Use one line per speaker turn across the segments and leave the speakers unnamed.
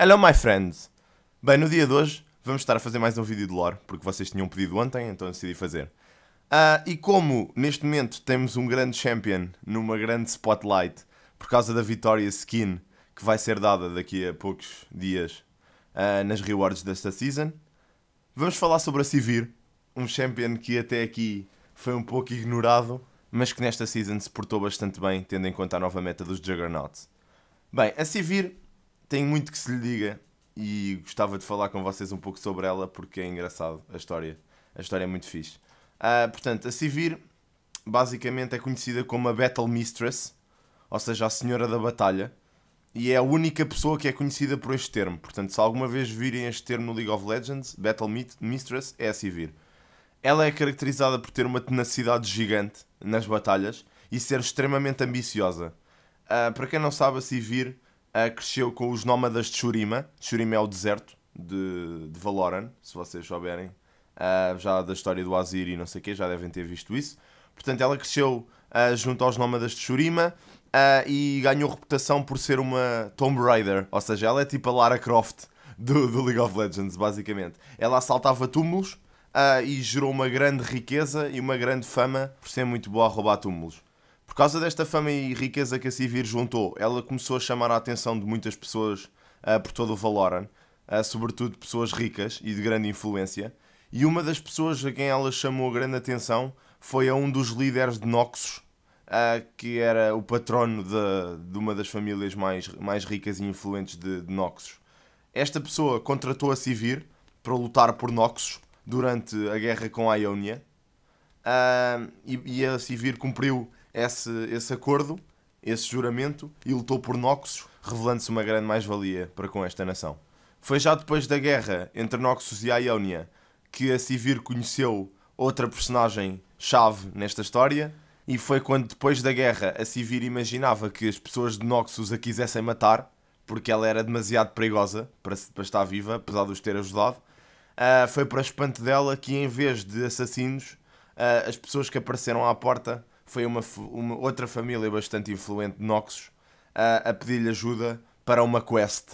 Hello, my friends! Bem, no dia de hoje vamos estar a fazer mais um vídeo de lore, porque vocês tinham pedido ontem, então decidi fazer. Uh, e como neste momento temos um grande champion numa grande spotlight por causa da vitória skin que vai ser dada daqui a poucos dias uh, nas rewards desta season, vamos falar sobre a Sivir, um champion que até aqui foi um pouco ignorado, mas que nesta season se portou bastante bem, tendo em conta a nova meta dos Juggernauts. Bem, a Sivir tem muito que se lhe diga e gostava de falar com vocês um pouco sobre ela porque é engraçado a história. A história é muito fixe. Uh, portanto, a Sivir basicamente é conhecida como a Battle Mistress, ou seja, a Senhora da Batalha, e é a única pessoa que é conhecida por este termo. Portanto, se alguma vez virem este termo no League of Legends, Battle Mistress é a Sivir. Ela é caracterizada por ter uma tenacidade gigante nas batalhas e ser extremamente ambiciosa. Uh, para quem não sabe, a Sivir cresceu com os nómadas de Shurima. Shurima é o deserto de, de Valoran, se vocês souberem. Uh, já da história do Azir e não sei o quê, já devem ter visto isso. Portanto, ela cresceu uh, junto aos nómadas de Shurima ah, e ganhou reputação por ser uma Tomb Raider. Ou seja, ela é tipo a Lara Croft do, do League of Legends, basicamente. Ela assaltava túmulos e gerou uma grande riqueza e uma grande fama por ser muito boa a roubar túmulos causa desta fama e riqueza que a Sivir juntou, ela começou a chamar a atenção de muitas pessoas uh, por todo o Valoran, uh, sobretudo pessoas ricas e de grande influência. E uma das pessoas a quem ela chamou grande atenção foi a um dos líderes de Noxus, uh, que era o patrono de, de, uma das famílias mais, mais ricas e influentes de, de Noxus. Esta pessoa contratou a Sivir para lutar por Noxus durante a guerra com a Ionia. Uh, ah, e, e, a Sivir cumpriu esse, esse acordo, esse juramento, e lutou por Noxus, revelando-se uma grande mais-valia para com esta nação. Foi já depois da guerra entre Noxus e Ionia que a Sivir conheceu outra personagem-chave nesta história, e foi quando, depois da guerra, a Sivir imaginava que as pessoas de Noxus a quisessem matar, porque ela era demasiado perigosa para, para estar viva, apesar de os ter ajudado. Uh, foi para espanto dela que, em vez de assassinos, uh, as pessoas que apareceram à porta foi uma, uma outra família bastante influente de Noxus a, a pedir-lhe ajuda para uma quest.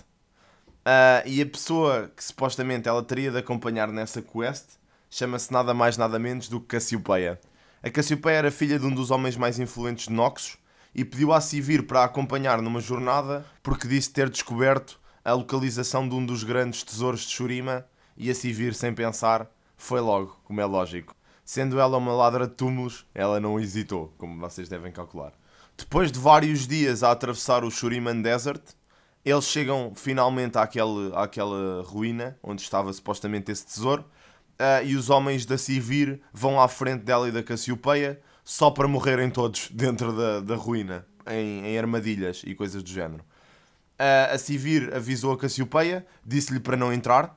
Uh, e a pessoa que supostamente ela teria de acompanhar nessa quest chama-se nada mais nada menos do que Cassiopeia. A Cassiopeia era filha de um dos homens mais influentes de Noxus e pediu a si vir para a acompanhar numa jornada porque disse ter descoberto a localização de um dos grandes tesouros de Shurima e a si vir sem pensar foi logo, como é lógico. Sendo ela uma ladra de túmulos, ela não hesitou, como vocês devem calcular. Depois de vários dias a atravessar o Shuriman Desert, eles chegam finalmente àquele, àquela ruína onde estava supostamente esse tesouro. Uh, e os homens da Civir vão à frente dela e da Cassiopeia só para morrerem todos dentro da, da ruína, em, em armadilhas e coisas do género. Uh, a Civir avisou a Cassiopeia, disse-lhe para não entrar,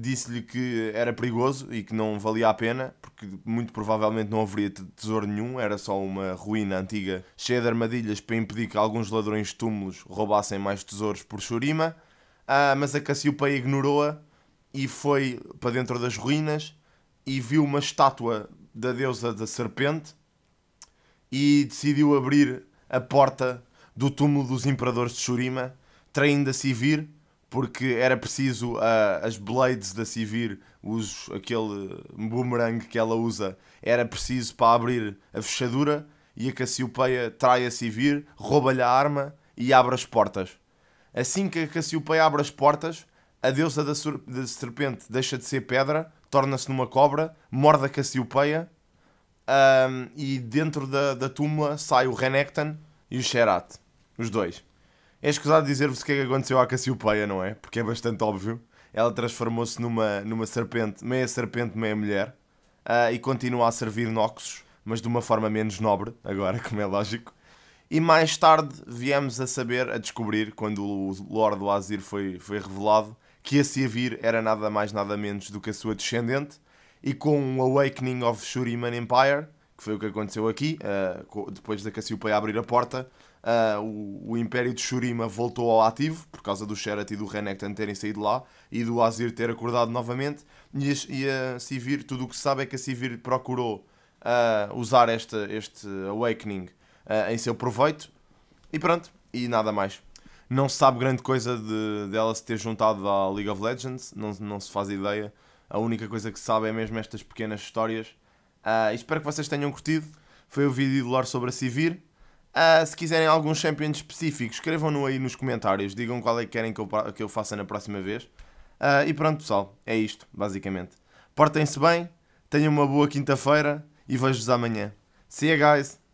disse-lhe que era perigoso e que não valia a pena, porque muito provavelmente não haveria tesouro nenhum, era só uma ruína antiga cheia de armadilhas para impedir que alguns ladrões túmulos roubassem mais tesouros por Shurima. Ah, mas a Cassiopeia ignorou-a e foi para dentro das ruínas e viu uma estátua da deusa da serpente e decidiu abrir a porta do túmulo dos imperadores de Shurima, traindo a se vir porque era preciso uh, as blades da Civir, os, aquele boomerang que ela usa, era preciso para abrir a fechadura e a Cassiopeia trai a Civir, rouba-lhe a arma e abre as portas. Assim que a Cassiopeia abre as portas, a deusa da, da serpente deixa de ser pedra, torna-se numa cobra, morde a Cassiopeia um, ah, e dentro da, da túmula sai o Renekton e o Sherat, os dois. É escusado dizer-vos o que é que aconteceu à Cassiopeia, não é? Porque é bastante óbvio. Ela transformou-se numa, numa serpente, meia serpente, meia mulher, uh, e continua a servir Noxus, mas de uma forma menos nobre, agora, como é lógico. E mais tarde viemos a saber, a descobrir, quando o Lord Azir foi, foi revelado, que a Avir era nada mais nada menos do que a sua descendente, e com o Awakening of Shuriman Empire, que foi o que aconteceu aqui, uh, depois da Cassiopeia abrir a porta, uh, o, o, Império de Shurima voltou ao ativo, por causa do Sherat e do Renekton terem saído lá, e do Azir ter acordado novamente, e a, e a Sivir, tudo o que se sabe é que a Sivir procurou uh, usar este, este Awakening em seu proveito, e pronto, e nada mais. Não se sabe grande coisa dela de, de se ter juntado à League of Legends, não, não se faz ideia. A única coisa que se sabe é mesmo estas pequenas histórias Uh, espero que vocês tenham curtido. Foi o vídeo de lore sobre a Civir. Uh, se quiserem alguns champions específicos, escrevam-no aí nos comentários. Digam qual é que querem que eu, que eu faça na próxima vez. Uh, e pronto, pessoal. É isto, basicamente. Portem-se bem. Tenham uma boa quinta-feira. E vejo-vos amanhã. See you guys.